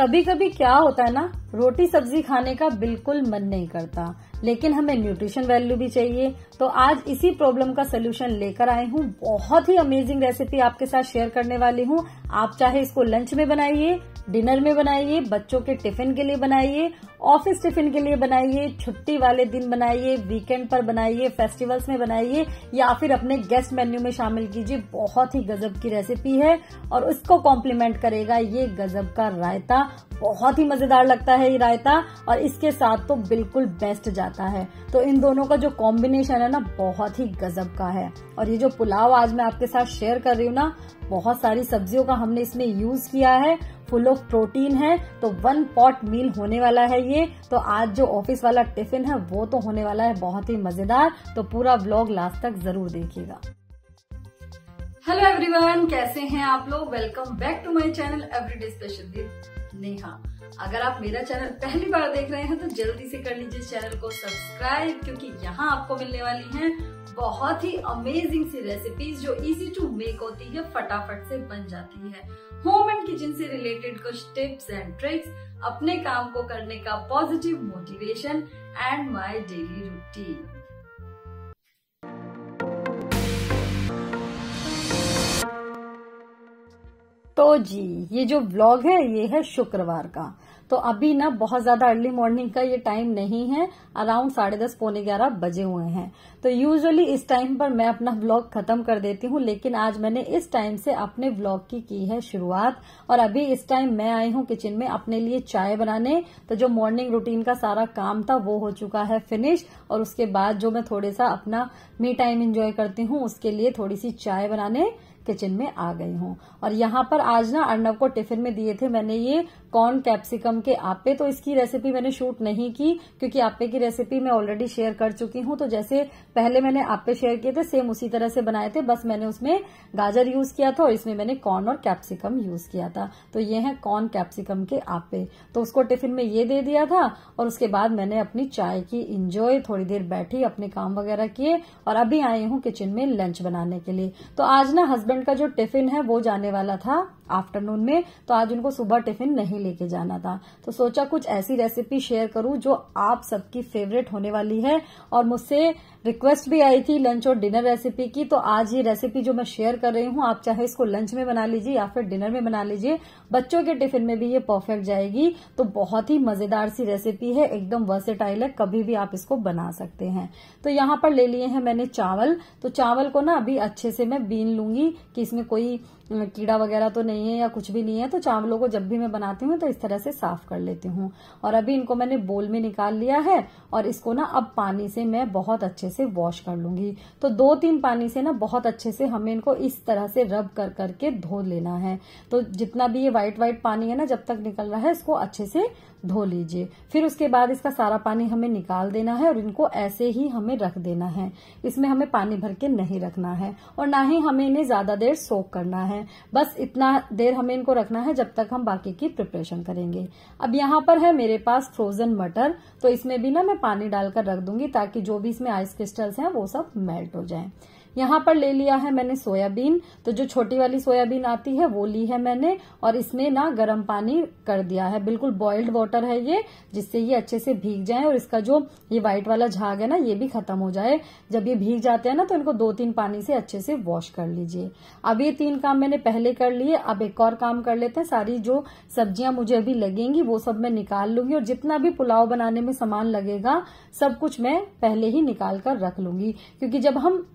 कभी कभी क्या होता है ना रोटी सब्जी खाने का बिल्कुल मन नहीं करता लेकिन हमें न्यूट्रिशन वैल्यू भी चाहिए तो आज इसी प्रॉब्लम का सोल्यूशन लेकर आई हूँ बहुत ही अमेजिंग रेसिपी आपके साथ शेयर करने वाली हूँ आप चाहे इसको लंच में बनाइए डिनर में बनाइए बच्चों के टिफिन के लिए बनाइए ऑफिस टिफिन के लिए बनाइए छुट्टी वाले दिन बनाइए वीकेंड पर बनाइए फेस्टिवल्स में बनाइए या फिर अपने गेस्ट मेन्यू में शामिल कीजिए बहुत ही गजब की रेसिपी है और उसको कॉम्प्लीमेंट करेगा ये गजब का रायता बहुत ही मजेदार लगता है है ये रायता और इसके साथ तो बिल्कुल बेस्ट जाता है तो इन दोनों का जो कॉम्बिनेशन है ना बहुत ही गजब का है और ये जो पुलाव आज मैं आपके साथ शेयर कर रही हूँ ना बहुत सारी सब्जियों का हमने इसमें यूज किया है फुल ऑफ प्रोटीन है तो वन पॉट मील होने वाला है ये तो आज जो ऑफिस वाला टिफिन है वो तो होने वाला है बहुत ही मजेदार तो पूरा ब्लॉग लास्ट तक जरूर देखिएगा हेलो एवरीवन कैसे हैं आप लोग welcome back to my channel everyday special Neha अगर आप मेरा चैनल पहली बार देख रहे हैं तो जल्दी से कर लीजिए चैनल को सब्सक्राइब क्योंकि यहाँ आपको मिलने वाली हैं बहुत ही अमेजिंग सी रेसिपीज जो इजी टू मेक होती है फटाफट से बन जाती है होम एंड किचन से रिलेटेड कुछ टिप्स एंड ट्रिक्स अपने काम को करने का positive motivation and my daily routine तो जी ये जो ब्लॉग है ये है शुक्रवार का तो अभी ना बहुत ज्यादा अर्ली मॉर्निंग का ये टाइम नहीं है अराउंड साढ़े दस पौने ग्यारह बजे हुए हैं तो यूजुअली इस टाइम पर मैं अपना ब्लॉग खत्म कर देती हूँ लेकिन आज मैंने इस टाइम से अपने ब्लॉग की की है शुरुआत और अभी इस टाइम मैं आई हूँ किचन में अपने लिए चाय बनाने तो जो मॉर्निंग रूटीन का सारा काम था वो हो चुका है फिनिश और उसके बाद जो मैं थोड़ा सा अपना मी टाइम इंजॉय करती हूँ उसके लिए थोड़ी सी चाय बनाने किचन में आ गई हूँ और यहाँ पर आज ना अर्नब को टिफिन में दिए थे मैंने ये कॉर्न कैप्सिकम के आपे तो इसकी रेसिपी मैंने शूट नहीं की क्योंकि आपे की रेसिपी मैं ऑलरेडी शेयर कर चुकी हूं तो जैसे पहले मैंने आपे शेयर किए थे सेम उसी तरह से बनाए थे बस मैंने उसमें गाजर यूज किया था और इसमें मैंने कॉर्न और कैप्सिकम यूज किया था तो ये है कॉर्न कैप्सिकम के आपे तो उसको टिफिन में ये दे दिया था और उसके बाद मैंने अपनी चाय की इंजॉय थोड़ी देर बैठी अपने काम वगैरह किए और अभी आई हूँ किचन में लंच बनाने के लिए तो आज ना हस्बैंड का जो टिफिन है वो जाने वाला था आफ्टरनून में तो आज उनको सुबह टिफिन नहीं लेके जाना था तो सोचा कुछ ऐसी रेसिपी शेयर करूं जो आप सबकी फेवरेट होने वाली है और मुझसे रिक्वेस्ट भी आई थी लंच और डिनर रेसिपी की तो आज ये रेसिपी जो मैं शेयर कर रही हूँ आप चाहे इसको लंच में बना लीजिए या फिर डिनर में बना लीजिए बच्चों के टिफिन में भी ये परफेक्ट जाएगी तो बहुत ही मजेदार सी रेसिपी है एकदम वर्सेटाइल है कभी भी आप इसको बना सकते हैं तो यहाँ पर ले लिए हैं मैंने चावल तो चावल को ना अभी अच्छे से मैं बीन लूंगी कि इसमें कोई कीड़ा वगैरह तो नहीं है या कुछ भी नहीं है तो चावलों को जब भी मैं बनाती हूँ तो इस तरह से साफ कर लेती हूँ और अभी इनको मैंने बोल में निकाल लिया है और इसको ना अब पानी से मैं बहुत अच्छे से वॉश कर लूंगी तो दो तीन पानी से ना बहुत अच्छे से हमें इनको इस तरह से रब कर करके धो लेना है तो जितना भी ये व्हाइट वाइट पानी है ना जब तक निकल रहा है इसको अच्छे से धो लीजिए फिर उसके बाद इसका सारा पानी हमें निकाल देना है और इनको ऐसे ही हमें रख देना है इसमें हमें पानी भर के नहीं रखना है और ना ही हमें इन्हें ज्यादा देर सोक करना है बस इतना देर हमें इनको रखना है जब तक हम बाकी की प्रिपरेशन करेंगे अब यहाँ पर है मेरे पास फ्रोजन मटर तो इसमें भी ना मैं पानी डालकर रख दूंगी ताकि जो भी इसमें आइस क्रिस्टल्स हैं वो सब मेल्ट हो जाए यहाँ पर ले लिया है मैंने सोयाबीन तो जो छोटी वाली सोयाबीन आती है वो ली है मैंने और इसमें ना गर्म पानी कर दिया है बिल्कुल बॉइल्ड वाटर है ये जिससे ये अच्छे से भीग जाए और इसका जो ये व्हाइट वाला झाग है ना ये भी खत्म हो जाए जब ये भीग जाते हैं ना तो इनको दो तीन पानी से अच्छे से वॉश कर लीजिए अब ये तीन काम मैंने पहले कर लिए अब एक और काम कर लेते हैं सारी जो सब्जियां मुझे अभी लगेंगी वो सब मैं निकाल लूंगी और जितना भी पुलाव बनाने में सामान लगेगा सब कुछ मैं पहले ही निकाल कर रख लूंगी क्योंकि जब हम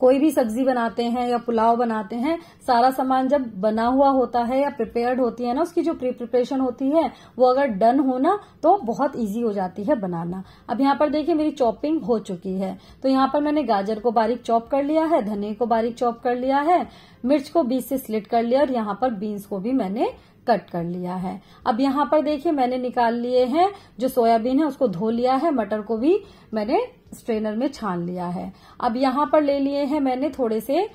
कोई भी सब्जी बनाते हैं या पुलाव बनाते हैं सारा सामान जब बना हुआ होता है या प्रिपेयर्ड होती है ना उसकी जो प्री प्रिपरेशन होती है वो अगर डन हो ना तो बहुत ईजी हो जाती है बनाना अब यहाँ पर देखिए मेरी चॉपिंग हो चुकी है तो यहाँ पर मैंने गाजर को बारीक चॉप कर लिया है धनिया को बारीक चॉप कर लिया है मिर्च को बीस से स्लिट कर लिया और यहाँ पर बीन्स को भी मैंने कट कर लिया है अब यहाँ पर देखिए मैंने निकाल लिए हैं जो सोयाबीन है उसको धो लिया है मटर को भी मैंने स्ट्रेनर में छान लिया है अब यहाँ पर ले लिए हैं मैंने थोड़े से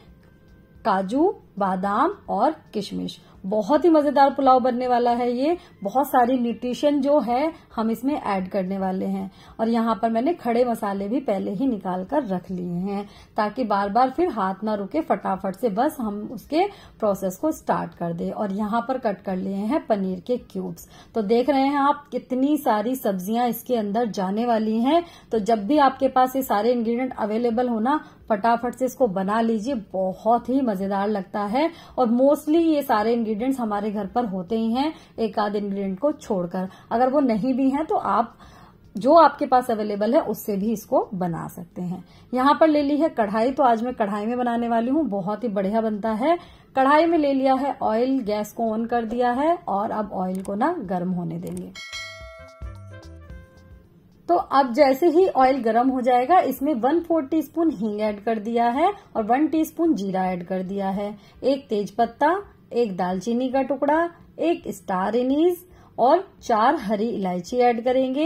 काजू बादाम और किशमिश बहुत ही मजेदार पुलाव बनने वाला है ये बहुत सारी न्यूट्रिशन जो है हम इसमें ऐड करने वाले हैं और यहाँ पर मैंने खड़े मसाले भी पहले ही निकाल कर रख लिए हैं ताकि बार बार फिर हाथ ना रुके फटाफट से बस हम उसके प्रोसेस को स्टार्ट कर दे और यहाँ पर कट कर लिए हैं पनीर के क्यूब्स तो देख रहे हैं आप कितनी सारी सब्जियां इसके अंदर जाने वाली है तो जब भी आपके पास ये सारे इंग्रीडियंट अवेलेबल होना फटाफट से इसको बना लीजिए बहुत ही मजेदार लगता है और मोस्टली ये सारे इंग्रेडिएंट इंग्रेडिएंट्स हमारे घर पर होते ही हैं एक आध इंग्रेडिएंट को छोड़कर अगर वो नहीं भी हैं तो आप जो आपके पास अवेलेबल है उससे भी इसको बना सकते हैं यहाँ पर ले ली है कढ़ाई तो आज मैं कढ़ाई में बनाने वाली हूँ बहुत ही बढ़िया बनता है कढ़ाई में ले लिया है ऑयल गैस को ऑन कर दिया है और अब ऑयल को ना गर्म होने देंगे तो अब जैसे ही ऑयल गर्म हो जाएगा इसमें वन फोर टी स्पून हींग एड कर दिया है और वन स्पून जीरा एड कर दिया है एक तेज पत्ता एक दालचीनी का टुकड़ा एक स्टार इनीज और चार हरी इलायची ऐड करेंगे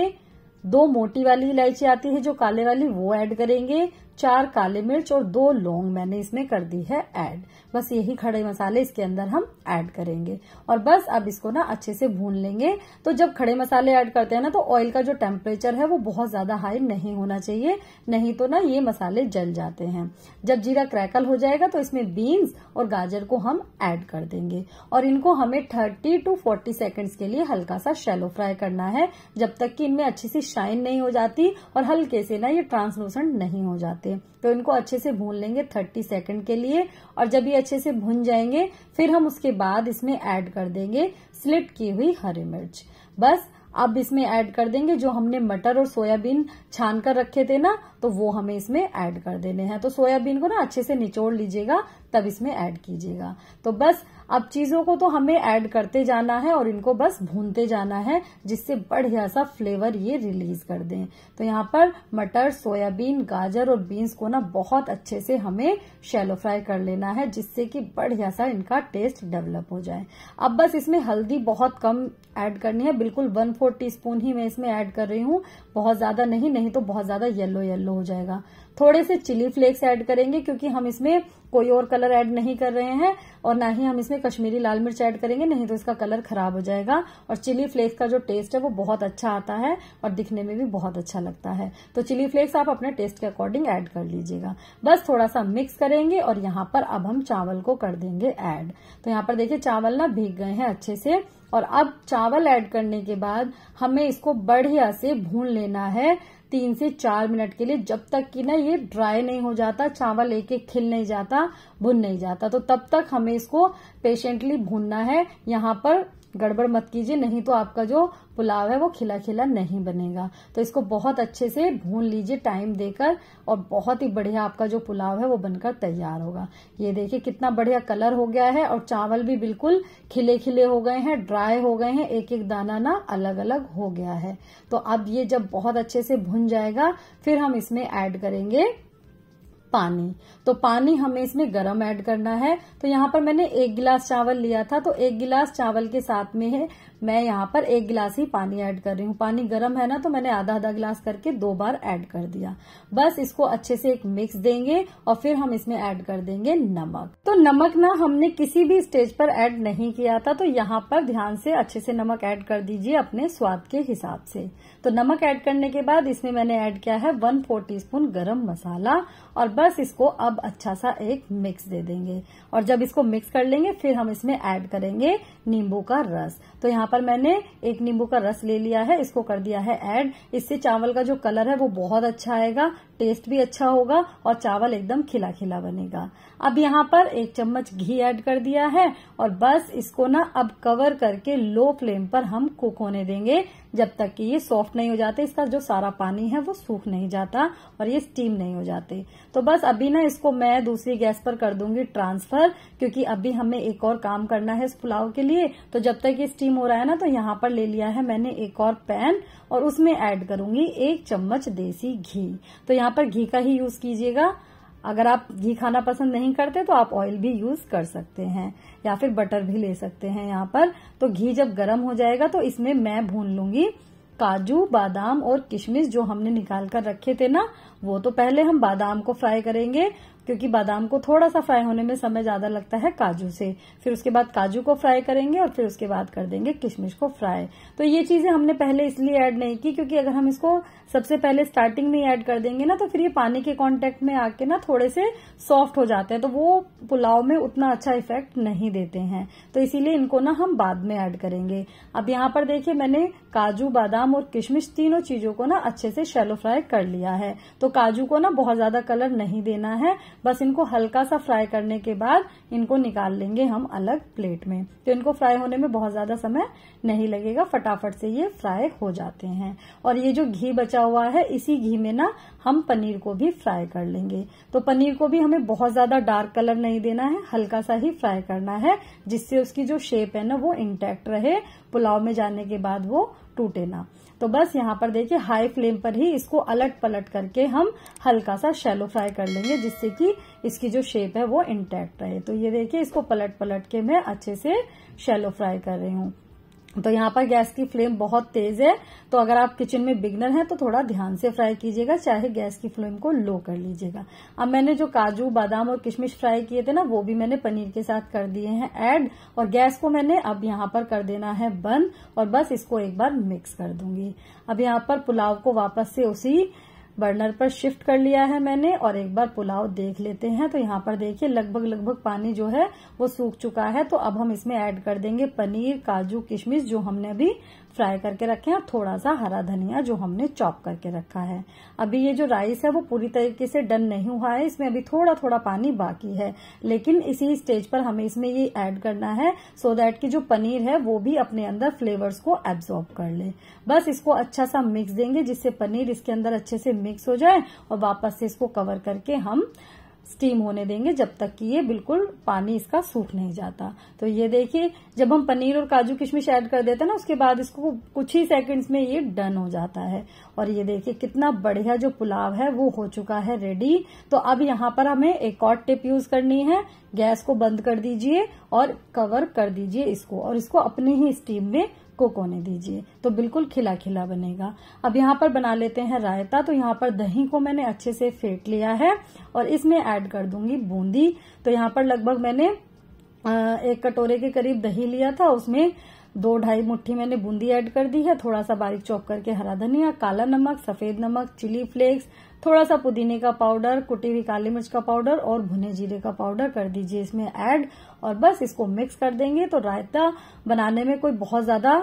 दो मोटी वाली इलायची आती है जो काले वाली वो ऐड करेंगे चार काले मिर्च और दो लौंग मैंने इसमें कर दी है ऐड बस यही खड़े मसाले इसके अंदर हम ऐड करेंगे और बस अब इसको ना अच्छे से भून लेंगे तो जब खड़े मसाले ऐड करते हैं ना तो ऑयल का जो टेम्परेचर है वो बहुत ज्यादा हाई नहीं होना चाहिए नहीं तो ना ये मसाले जल जाते हैं जब जीरा क्रैकल हो जाएगा तो इसमें बीन्स और गाजर को हम ऐड कर देंगे और इनको हमें थर्टी टू फोर्टी सेकेंड्स के लिए हल्का सा शेलो फ्राई करना है जब तक कि इनमें अच्छी सी शाइन नहीं हो जाती और हल्के से ना ये ट्रांसलूसेंट नहीं हो जाते लेते हैं तो इनको अच्छे से भून लेंगे थर्टी सेकेंड के लिए और जब ये अच्छे से भुन जाएंगे फिर हम उसके बाद इसमें ऐड कर देंगे स्लिट की हुई हरी मिर्च बस अब इसमें ऐड कर देंगे जो हमने मटर और सोयाबीन छान कर रखे थे ना तो वो हमें इसमें ऐड कर देने हैं तो सोयाबीन को ना अच्छे से निचोड़ लीजिएगा तब इसमें ऐड कीजिएगा तो बस अब चीजों को तो हमें ऐड करते जाना है और इनको बस भूनते जाना है जिससे बढ़िया सा फ्लेवर ये रिलीज कर दें तो यहाँ पर मटर सोयाबीन गाजर और बीन्स को ना बहुत अच्छे से हमें शेलो फ्राई कर लेना है जिससे कि बढ़िया सा इनका टेस्ट डेवलप हो जाए अब बस इसमें हल्दी बहुत कम ऐड करनी है बिल्कुल वन फोर टी ही मैं इसमें ऐड कर रही हूँ बहुत ज्यादा नहीं नहीं तो बहुत ज्यादा येलो येलो हो जाएगा थोड़े से चिली फ्लेक्स ऐड करेंगे क्योंकि हम इसमें कोई और कलर ऐड नहीं कर रहे हैं और ना ही हम इसमें कश्मीरी लाल मिर्च ऐड करेंगे नहीं तो इसका कलर खराब हो जाएगा और चिली फ्लेक्स का जो टेस्ट है वो बहुत अच्छा आता है और दिखने में भी बहुत अच्छा लगता है तो चिली फ्लेक्स आप अपने टेस्ट के अकॉर्डिंग ऐड कर लीजिएगा बस थोड़ा सा मिक्स करेंगे और यहाँ पर अब हम चावल को कर देंगे ऐड तो यहाँ पर देखिये चावल ना भीग गए हैं अच्छे से और अब चावल ऐड करने के बाद हमें इसको बढ़िया से भून लेना है तीन से चार मिनट के लिए जब तक कि ना ये ड्राई नहीं हो जाता चावल एक एक खिल नहीं जाता भुन नहीं जाता तो तब तक हमें इसको पेशेंटली भूनना है यहाँ पर गड़बड़ मत कीजिए नहीं तो आपका जो पुलाव है वो खिला खिला नहीं बनेगा तो इसको बहुत अच्छे से भून लीजिए टाइम देकर और बहुत ही बढ़िया आपका जो पुलाव है वो बनकर तैयार होगा ये देखिए कितना बढ़िया कलर हो गया है और चावल भी बिल्कुल खिले खिले हो गए हैं ड्राई हो गए हैं एक एक दाना ना अलग अलग हो गया है तो अब ये जब बहुत अच्छे से भुन जाएगा फिर हम इसमें ऐड करेंगे पानी तो पानी हमें इसमें गर्म ऐड करना है तो यहाँ पर मैंने एक गिलास चावल लिया था तो एक गिलास चावल के साथ में है मैं यहाँ पर एक गिलास ही पानी ऐड कर रही हूँ पानी गर्म है ना तो मैंने आधा आधा गिलास करके दो बार ऐड कर दिया बस इसको अच्छे से एक मिक्स देंगे और फिर हम इसमें ऐड कर देंगे नमक तो नमक ना हमने किसी भी स्टेज पर ऐड नहीं किया था तो यहाँ पर ध्यान से अच्छे से नमक ऐड कर दीजिए अपने स्वाद के हिसाब से तो नमक ऐड करने के बाद इसमें मैंने ऐड किया है वन फोर टी स्पून गर्म मसाला और बस इसको अब अच्छा सा एक मिक्स दे देंगे और जब इसको मिक्स कर लेंगे फिर हम इसमें ऐड करेंगे नींबू का रस तो यहाँ पर मैंने एक नींबू का रस ले लिया है इसको कर दिया है ऐड इससे चावल का जो कलर है वो बहुत अच्छा आएगा टेस्ट भी अच्छा होगा और चावल एकदम खिला खिला बनेगा अब यहाँ पर एक चम्मच घी ऐड कर दिया है और बस इसको ना अब कवर करके लो फ्लेम पर हम कुक होने देंगे जब तक कि ये सॉफ्ट नहीं हो जाते इसका जो सारा पानी है वो सूख नहीं जाता और ये स्टीम नहीं हो जाते तो बस अभी ना इसको मैं दूसरी गैस पर कर दूंगी ट्रांसफर क्योंकि अभी हमें एक और काम करना है इस पुलाव के लिए तो जब तक ये स्टीम हो रहा है ना तो यहाँ पर ले लिया है मैंने एक और पैन और उसमें एड करूंगी एक चम्मच देसी घी तो यहाँ यहाँ पर घी का ही यूज कीजिएगा अगर आप घी खाना पसंद नहीं करते तो आप ऑयल भी यूज कर सकते हैं या फिर बटर भी ले सकते हैं यहाँ पर तो घी जब गर्म हो जाएगा तो इसमें मैं भून लूंगी काजू बादाम और किशमिश जो हमने निकाल कर रखे थे ना वो तो पहले हम बादाम को फ्राई करेंगे क्योंकि बादाम को थोड़ा सा फ्राई होने में समय ज्यादा लगता है काजू से फिर उसके बाद काजू को फ्राई करेंगे और फिर उसके बाद कर देंगे किशमिश को फ्राई तो ये चीजें हमने पहले इसलिए ऐड नहीं की क्योंकि अगर हम इसको सबसे पहले स्टार्टिंग में ऐड कर देंगे ना तो फिर ये पानी के कॉन्टेक्ट में आके ना थोड़े से सॉफ्ट हो जाते हैं तो वो पुलाव में उतना अच्छा इफेक्ट नहीं देते हैं तो इसीलिए इनको ना हम बाद में ऐड करेंगे अब यहाँ पर देखिये मैंने काजू बादाम और किशमिश तीनों चीजों को ना अच्छे से शेलो फ्राई कर लिया है तो काजू को ना बहुत ज्यादा कलर नहीं देना है बस इनको हल्का सा फ्राई करने के बाद इनको निकाल लेंगे हम अलग प्लेट में तो इनको फ्राई होने में बहुत ज्यादा समय नहीं लगेगा फटाफट से ये फ्राई हो जाते हैं और ये जो घी बचा हुआ है इसी घी में ना हम पनीर को भी फ्राई कर लेंगे तो पनीर को भी हमें बहुत ज्यादा डार्क कलर नहीं देना है हल्का सा ही फ्राई करना है जिससे उसकी जो शेप है ना वो इंटैक्ट रहे पुलाव में जाने के बाद वो टूटे ना तो बस यहाँ पर देखिए हाई फ्लेम पर ही इसको अलट पलट करके हम हल्का सा शेलो फ्राई कर लेंगे जिससे कि इसकी जो शेप है वो इंटैक्ट रहे तो ये देखिए इसको पलट पलट के मैं अच्छे से शेलो फ्राई कर रही हूँ तो यहाँ पर गैस की फ्लेम बहुत तेज है तो अगर आप किचन में बिगनर हैं तो थोड़ा ध्यान से फ्राई कीजिएगा चाहे गैस की फ्लेम को लो कर लीजिएगा अब मैंने जो काजू बादाम और किशमिश फ्राई किए थे ना वो भी मैंने पनीर के साथ कर दिए हैं ऐड और गैस को मैंने अब यहाँ पर कर देना है बंद और बस इसको एक बार मिक्स कर दूंगी अब यहाँ पर पुलाव को वापस से उसी बर्नर पर शिफ्ट कर लिया है मैंने और एक बार पुलाव देख लेते हैं तो यहाँ पर देखिए लगभग लगभग पानी जो है वो सूख चुका है तो अब हम इसमें ऐड कर देंगे पनीर काजू किशमिश जो हमने अभी फ्राई करके रखें और थोड़ा सा हरा धनिया जो हमने चॉप करके रखा है अभी ये जो राइस है वो पूरी तरीके से डन नहीं हुआ है इसमें अभी थोड़ा थोड़ा पानी बाकी है लेकिन इसी स्टेज पर हमें इसमें ये ऐड करना है सो देट दैट कि जो पनीर है वो भी अपने अंदर फ्लेवर्स को एब्जॉर्ब कर ले बस इसको अच्छा सा मिक्स देंगे जिससे पनीर इसके अंदर अच्छे से मिक्स हो जाए और वापस से इसको कवर करके हम स्टीम होने देंगे जब तक कि ये बिल्कुल पानी इसका सूख नहीं जाता तो ये देखिए जब हम पनीर और काजू किशमिश ऐड कर देते हैं ना उसके बाद इसको कुछ ही सेकंड्स में ये डन हो जाता है और ये देखिए कितना बढ़िया जो पुलाव है वो हो चुका है रेडी तो अब यहाँ पर हमें एक और टिप यूज करनी है गैस को बंद कर दीजिए और कवर कर दीजिए इसको और इसको अपने ही स्टीम में को कोने दीजिए तो बिल्कुल खिला खिला बनेगा अब यहाँ पर बना लेते हैं रायता तो यहाँ पर दही को मैंने अच्छे से फेंट लिया है और इसमें ऐड कर दूंगी बूंदी तो यहाँ पर लगभग मैंने एक कटोरे के करीब दही लिया था उसमें दो ढाई मुट्ठी मैंने बूंदी ऐड कर दी है थोड़ा सा बारीक चॉप करके हरा धनिया काला नमक सफेद नमक चिली फ्लेक्स थोड़ा सा पुदीने का पाउडर कुटी हुई काली मिर्च का पाउडर और भुने जीरे का पाउडर कर दीजिए इसमें ऐड और बस इसको मिक्स कर देंगे तो रायता बनाने में कोई बहुत ज्यादा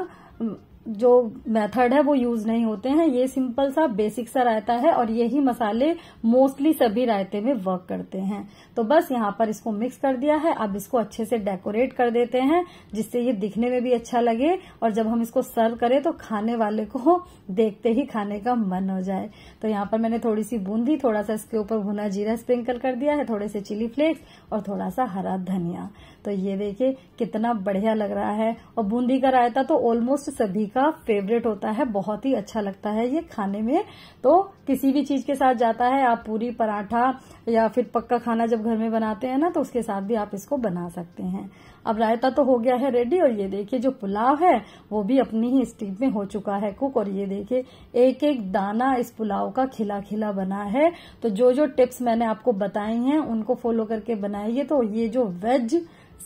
जो मेथड है वो यूज नहीं होते हैं ये सिंपल सा बेसिक सा रायता है और यही मसाले मोस्टली सभी रायते में वर्क करते हैं तो बस यहाँ पर इसको मिक्स कर दिया है अब इसको अच्छे से डेकोरेट कर देते हैं जिससे ये दिखने में भी अच्छा लगे और जब हम इसको सर्व करें तो खाने वाले को देखते ही खाने का मन हो जाए तो यहाँ पर मैंने थोड़ी सी बूंदी थोड़ा सा इसके ऊपर भुना जीरा स्प्रिंकल कर दिया है थोड़े से चिली फ्लेक्स और थोड़ा सा हरा धनिया तो ये देखिए कितना बढ़िया लग रहा है और बूंदी का रायता तो ऑलमोस्ट सभी का फेवरेट होता है बहुत ही अच्छा लगता है ये खाने में तो किसी भी चीज के साथ जाता है आप पूरी पराठा या फिर पक्का खाना जब घर में बनाते हैं ना तो उसके साथ भी आप इसको बना सकते हैं अब रायता तो हो गया है रेडी और ये देखिए जो पुलाव है वो भी अपनी ही स्टीप में हो चुका है कुक और ये देखिए एक एक दाना इस पुलाव का खिला खिला बना है तो जो जो टिप्स मैंने आपको बताई हैं उनको फॉलो करके बनाइए तो ये जो वेज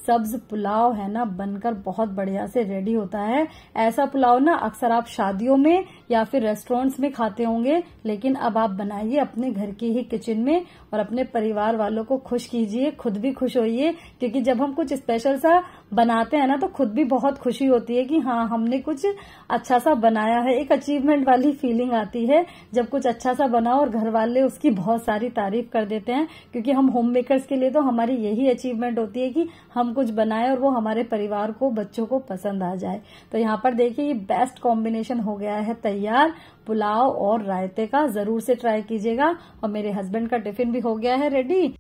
सब्ज पुलाव है ना बनकर बहुत बढ़िया से रेडी होता है ऐसा पुलाव ना अक्सर आप शादियों में या फिर रेस्टोरेंट्स में खाते होंगे लेकिन अब आप बनाइए अपने घर की ही किचन में और अपने परिवार वालों को खुश कीजिए खुद भी खुश होइए क्योंकि जब हम कुछ स्पेशल सा बनाते हैं ना तो खुद भी बहुत खुशी होती है कि हाँ हमने कुछ अच्छा सा बनाया है एक अचीवमेंट वाली फीलिंग आती है जब कुछ अच्छा सा बनाओ और घर वाले उसकी बहुत सारी तारीफ कर देते हैं क्योंकि हम होम मेकर्स के लिए तो हमारी यही अचीवमेंट होती है कि हम कुछ बनाए और वो हमारे परिवार को बच्चों को पसंद आ जाए तो यहाँ पर देखिए ये बेस्ट कॉम्बिनेशन हो गया है तैयार पुलाव और रायते का जरूर से ट्राई कीजिएगा और मेरे हस्बैंड का टिफिन भी हो गया है रेडी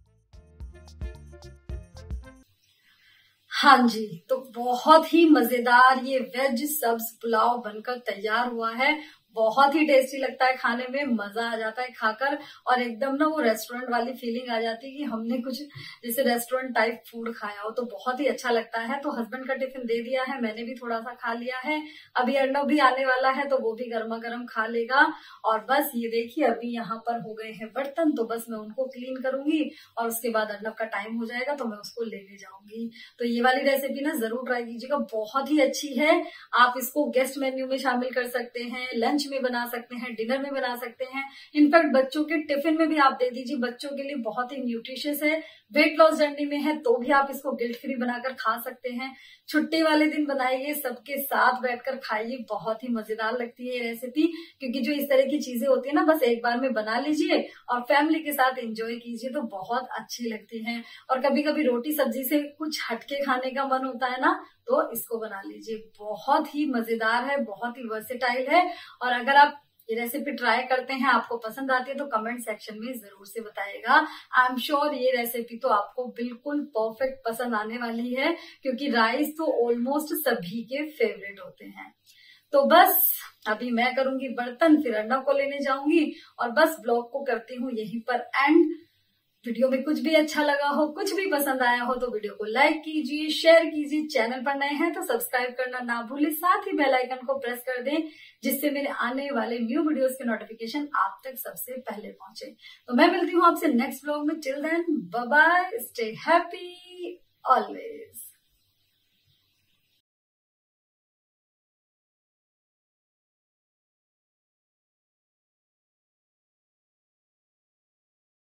हाँ जी तो बहुत ही मजेदार ये वेज सब्ज पुलाव बनकर तैयार हुआ है बहुत ही टेस्टी लगता है खाने में मजा आ जाता है खाकर और एकदम ना वो रेस्टोरेंट वाली फीलिंग आ जाती है कि हमने कुछ जैसे रेस्टोरेंट टाइप फूड खाया हो तो बहुत ही अच्छा लगता है तो हस्बैंड का टिफिन दे दिया है मैंने भी थोड़ा सा खा लिया है अभी अर्णव भी आने वाला है तो वो भी गर्मा गर्म खा लेगा और बस ये देखिए अभी यहाँ पर हो गए हैं बर्तन तो बस मैं उनको क्लीन करूंगी और उसके बाद अर्णव का टाइम हो जाएगा तो मैं उसको लेने जाऊंगी तो ये वाली रेसिपी ना जरूर ट्राई कीजिएगा बहुत ही अच्छी है आप इसको गेस्ट मेन्यू में शामिल कर सकते हैं लंच लंच में बना सकते हैं डिनर में बना सकते हैं इनफैक्ट बच्चों के टिफिन में भी आप दे दीजिए बच्चों के लिए बहुत ही न्यूट्रिशियस है वेट लॉस जर्नी में है तो भी आप इसको गिल्ट फ्री बनाकर खा सकते हैं छुट्टी वाले दिन बनाइए सबके साथ बैठकर खाइए बहुत ही मजेदार लगती है ये रेसिपी क्योंकि जो इस तरह की चीजें होती है ना बस एक बार में बना लीजिए और फैमिली के साथ एंजॉय कीजिए तो बहुत अच्छी लगती है और कभी कभी रोटी सब्जी से कुछ हटके खाने का मन होता है ना तो इसको बना लीजिए बहुत ही मजेदार है बहुत ही वर्सेटाइल है और अगर आप ये रेसिपी ट्राई करते हैं आपको पसंद आती है तो कमेंट सेक्शन में जरूर से बताएगा आई एम श्योर ये रेसिपी तो आपको बिल्कुल परफेक्ट पसंद आने वाली है क्योंकि राइस तो ऑलमोस्ट सभी के फेवरेट होते हैं तो बस अभी मैं करूंगी बर्तन फिर अंडा को लेने जाऊंगी और बस ब्लॉग को करती हूँ यहीं पर एंड वीडियो में कुछ भी अच्छा लगा हो कुछ भी पसंद आया हो तो वीडियो को लाइक कीजिए शेयर कीजिए चैनल पर नए हैं तो सब्सक्राइब करना ना भूलें साथ ही बेल आइकन को प्रेस कर दें जिससे मेरे आने वाले न्यू वीडियोस के नोटिफिकेशन आप तक सबसे पहले पहुंचे तो मैं मिलती हूँ आपसे नेक्स्ट ब्लॉग में chill then bye stay happy always